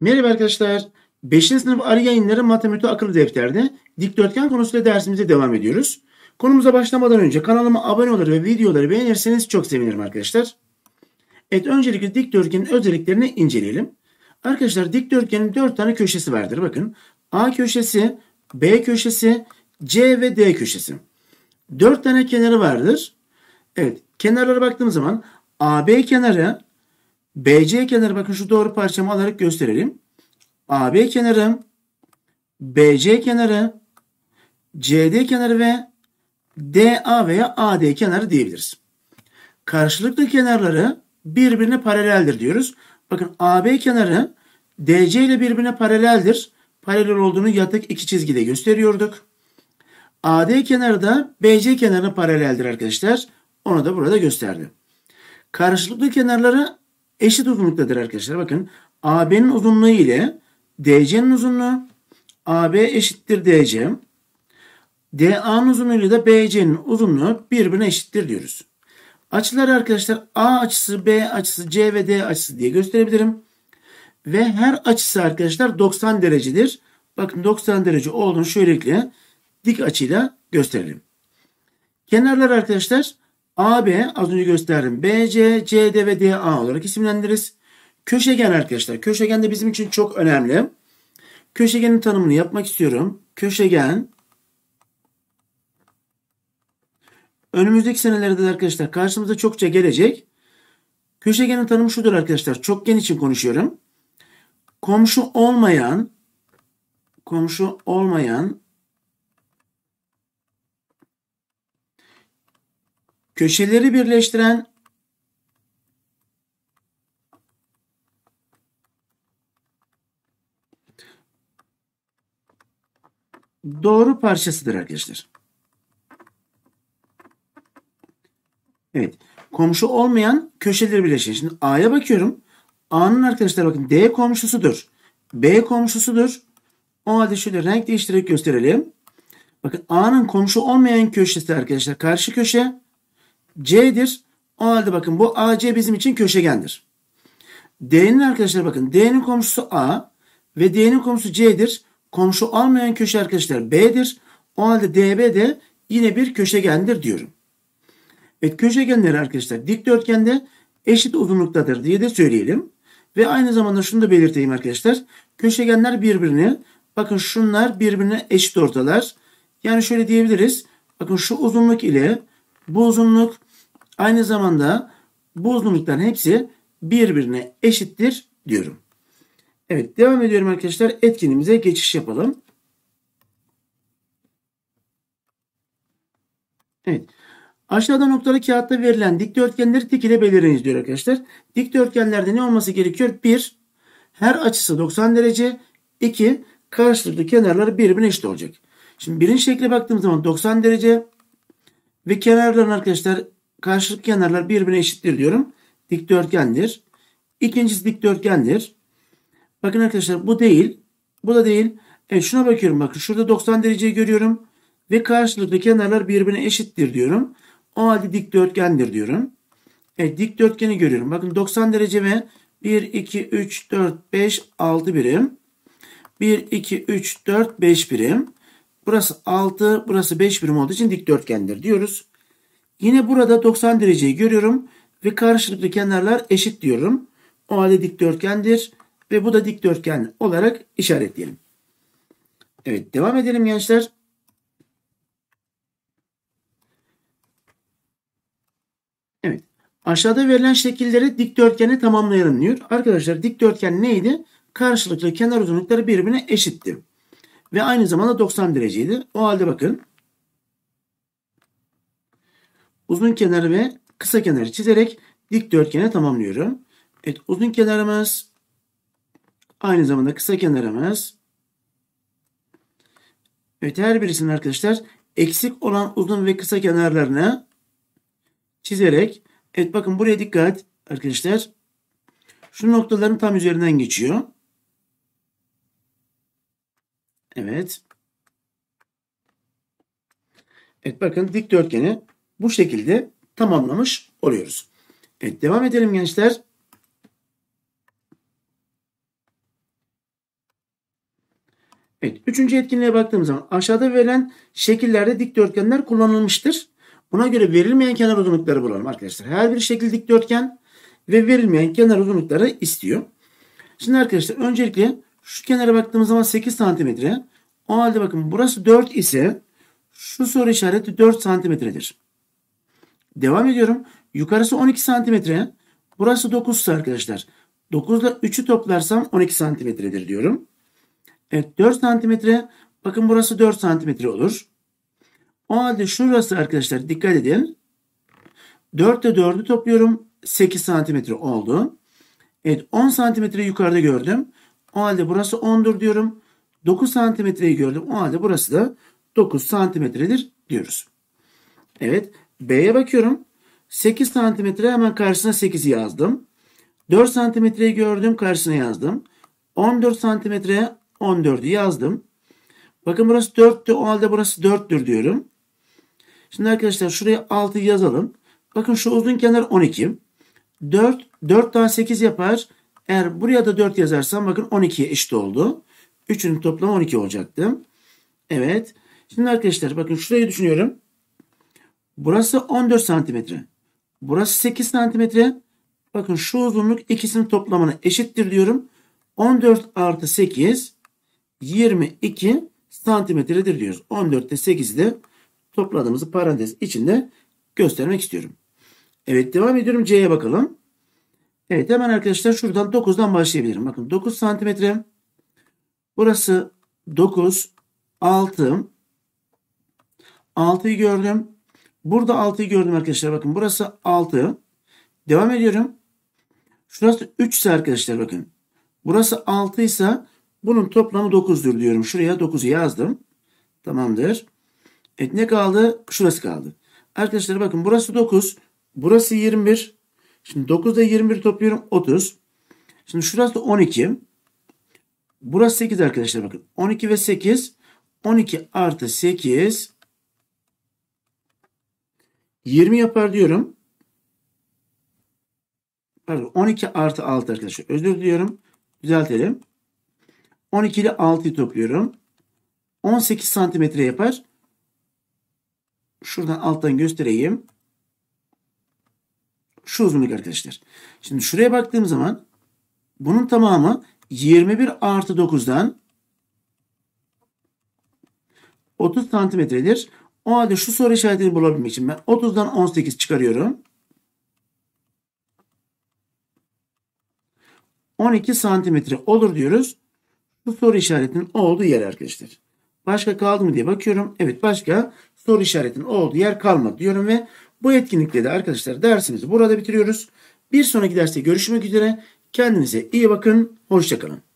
Merhaba arkadaşlar. 5. sınıf arı yayınları matematik akıllı defterde dikdörtgen konusuyla dersimize devam ediyoruz. Konumuza başlamadan önce kanalıma abone olur ve videoları beğenirseniz çok sevinirim arkadaşlar. Evet öncelikle dikdörtgenin özelliklerini inceleyelim. Arkadaşlar dikdörtgenin 4 tane köşesi vardır bakın. A köşesi, B köşesi, C ve D köşesi. 4 tane kenarı vardır. Evet kenarlara baktığımız zaman AB kenarı BC kenarı bakın şu doğru parçamı alarak gösterelim. AB kenarı, BC kenarı, CD kenarı ve DA veya AD kenarı diyebiliriz. Karşılıklı kenarları birbirine paraleldir diyoruz. Bakın AB kenarı DC ile birbirine paraleldir. Paralel olduğunu yatık iki çizgide gösteriyorduk. AD kenarı da BC kenarına paraleldir arkadaşlar. Onu da burada gösterdim. Karşılıklı kenarları eşit uzunluktadır arkadaşlar. Bakın AB'nin uzunluğu ile DC'nin uzunluğu AB eşittir DC. DA'nın uzunluğu ile de BC'nin uzunluğu birbirine eşittir diyoruz. Açıları arkadaşlar A açısı, B açısı, C ve D açısı diye gösterebilirim. Ve her açısı arkadaşlar 90 derecedir. Bakın 90 derece olduğunu şöylelikle dik açıyla gösterelim. Kenarlar arkadaşlar AB az önce gösterdim. BC, CD ve DA olarak isimlendiririz. Köşegen arkadaşlar. Köşegen de bizim için çok önemli. Köşegenin tanımını yapmak istiyorum. Köşegen önümüzdeki senelerde de arkadaşlar karşımıza çokça gelecek. Köşegenin tanımı şudur arkadaşlar. Çokgen için konuşuyorum. Komşu olmayan komşu olmayan köşeleri birleştiren doğru parçasıdır arkadaşlar. Evet. Komşu olmayan köşeleri birleşen. Şimdi A'ya bakıyorum. A'nın arkadaşlar bakın D komşusudur. B komşusudur. O halde şöyle renk değiştirerek gösterelim. Bakın A'nın komşu olmayan köşesi arkadaşlar karşı köşe. C'dir. O halde bakın bu AC bizim için köşegendir. D'nin arkadaşlar bakın D'nin komşusu A ve D'nin komşusu C'dir. Komşu almayan köşe arkadaşlar B'dir. O halde DB de yine bir köşegendir diyorum. Evet köşegenleri arkadaşlar dikdörtgende eşit uzunluktadır diye de söyleyelim. Ve aynı zamanda şunu da belirteyim arkadaşlar. Köşegenler birbirine bakın şunlar birbirine eşit ortalar. Yani şöyle diyebiliriz. Bakın şu uzunluk ile bu uzunluk Aynı zamanda bozgunlukların hepsi birbirine eşittir diyorum. Evet devam ediyorum arkadaşlar. Etkinimize geçiş yapalım. Evet. Aşağıda noktalı kağıtta verilen dikdörtgenleri tek ile belirleyiniz diyor arkadaşlar. Dikdörtgenlerde ne olması gerekiyor? 1. Her açısı 90 derece. 2. Karşılıklı kenarları birbirine eşit olacak. Şimdi birinci şekle baktığımız zaman 90 derece ve kenarların arkadaşlar karşılık kenarlar birbirine eşittir diyorum. Dikdörtgendir. İkincisi dikdörtgendir. Bakın arkadaşlar bu değil. Bu da değil. E şuna bakıyorum bakın. Şurada 90 dereceyi görüyorum. Ve karşılıklı kenarlar birbirine eşittir diyorum. O halde dikdörtgendir diyorum. E dikdörtgeni görüyorum. Bakın 90 derece ve 1, 2, 3, 4, 5, 6 birim. 1, 2, 3, 4, 5 birim. Burası 6, burası 5 birim olduğu için dikdörtgendir diyoruz. Yine burada 90 dereceyi görüyorum ve karşılıklı kenarlar eşit diyorum. O halde dikdörtgendir ve bu da dikdörtgen olarak işaretleyelim. Evet devam edelim gençler. Evet. Aşağıda verilen şekilleri dikdörtgeni tamamlayalım diyor. Arkadaşlar dikdörtgen neydi? Karşılıklı kenar uzunlukları birbirine eşitti. Ve aynı zamanda 90 dereceydi. O halde bakın uzun kenar ve kısa kenarı çizerek dikdörtgene tamamlıyorum. Evet uzun kenarımız aynı zamanda kısa kenarımız. Evet her birisinin arkadaşlar eksik olan uzun ve kısa kenarlarını çizerek evet bakın buraya dikkat arkadaşlar. Şu noktaların tam üzerinden geçiyor. Evet. Evet bakın dikdörtgeni bu şekilde tamamlamış oluyoruz. Evet devam edelim gençler. Evet, üçüncü etkinliğe baktığımız zaman aşağıda verilen şekillerde dikdörtgenler kullanılmıştır. Buna göre verilmeyen kenar uzunlukları bulalım arkadaşlar. Her bir şekil dikdörtgen ve verilmeyen kenar uzunlukları istiyor. Şimdi arkadaşlar öncelikle şu kenara baktığımız zaman 8 santimetre. O halde bakın burası 4 ise şu soru işareti 4 santimetredir. Devam ediyorum. Yukarısı 12 santimetre. Burası 9 arkadaşlar. 9 ile 3'ü toplarsam 12 santimetredir diyorum. Evet 4 santimetre. Bakın burası 4 santimetre olur. O halde şurası arkadaşlar dikkat edin. 4 ile 4'ü topluyorum. 8 santimetre oldu. Evet 10 santimetre yukarıda gördüm. O halde burası 10'dur diyorum. 9 santimetreyi gördüm. O halde burası da 9 santimetredir diyoruz. Evet B'ye bakıyorum. 8 santimetre hemen karşısına 8 yazdım. 4 santimetreyi gördüm karşısına yazdım. 14 santimetreye 14'ü yazdım. Bakın burası 4'tü o halde burası 4'tür diyorum. Şimdi arkadaşlar şuraya 6 yazalım. Bakın şu uzun kenar 12. 4, 4 daha 8 yapar. Eğer buraya da 4 yazarsam bakın 12'ye eşit oldu. 3'ünün toplamı 12 olacaktı. Evet. Şimdi arkadaşlar bakın şurayı düşünüyorum. Burası 14 santimetre. Burası 8 santimetre. Bakın şu uzunluk ikisinin toplamına eşittir diyorum. 14 artı 8 22 santimetredir diyoruz. 14'te 8'i de topladığımızı parantez içinde göstermek istiyorum. Evet devam ediyorum C'ye bakalım. Evet hemen arkadaşlar şuradan 9'dan başlayabilirim. Bakın 9 santimetre. Burası 9, 6. 6'yı gördüm. Burada 6'yı gördüm arkadaşlar. Bakın burası 6. Devam ediyorum. Şurası 3 ise arkadaşlar bakın. Burası 6 ise bunun toplamı 9'dur diyorum. Şuraya 9'u yazdım. Tamamdır. et ne kaldı? Şurası kaldı. Arkadaşlar bakın burası 9. Burası 21. Şimdi 9'da 21 topluyorum 30. Şimdi şurası 12. Burası 8 arkadaşlar bakın. 12 ve 8. 12 artı 8 20 yapar diyorum. Pardon 12 artı 6 arkadaşlar. Özür diliyorum. Düzeltelim. 12 ile 6'yı topluyorum. 18 santimetre yapar. Şuradan alttan göstereyim. Şu uzunluk arkadaşlar. Şimdi şuraya baktığım zaman bunun tamamı 21 artı 9'dan 30 santimetredir. O halde şu soru işaretini bulabilmek için ben 30'dan 18 çıkarıyorum. 12 santimetre olur diyoruz. Bu soru işaretinin olduğu yer arkadaşlar. Başka kaldı mı diye bakıyorum. Evet başka soru işaretinin olduğu yer kalmadı diyorum ve bu etkinlikle de arkadaşlar dersimizi burada bitiriyoruz. Bir sonraki derste görüşmek üzere. Kendinize iyi bakın. Hoşçakalın.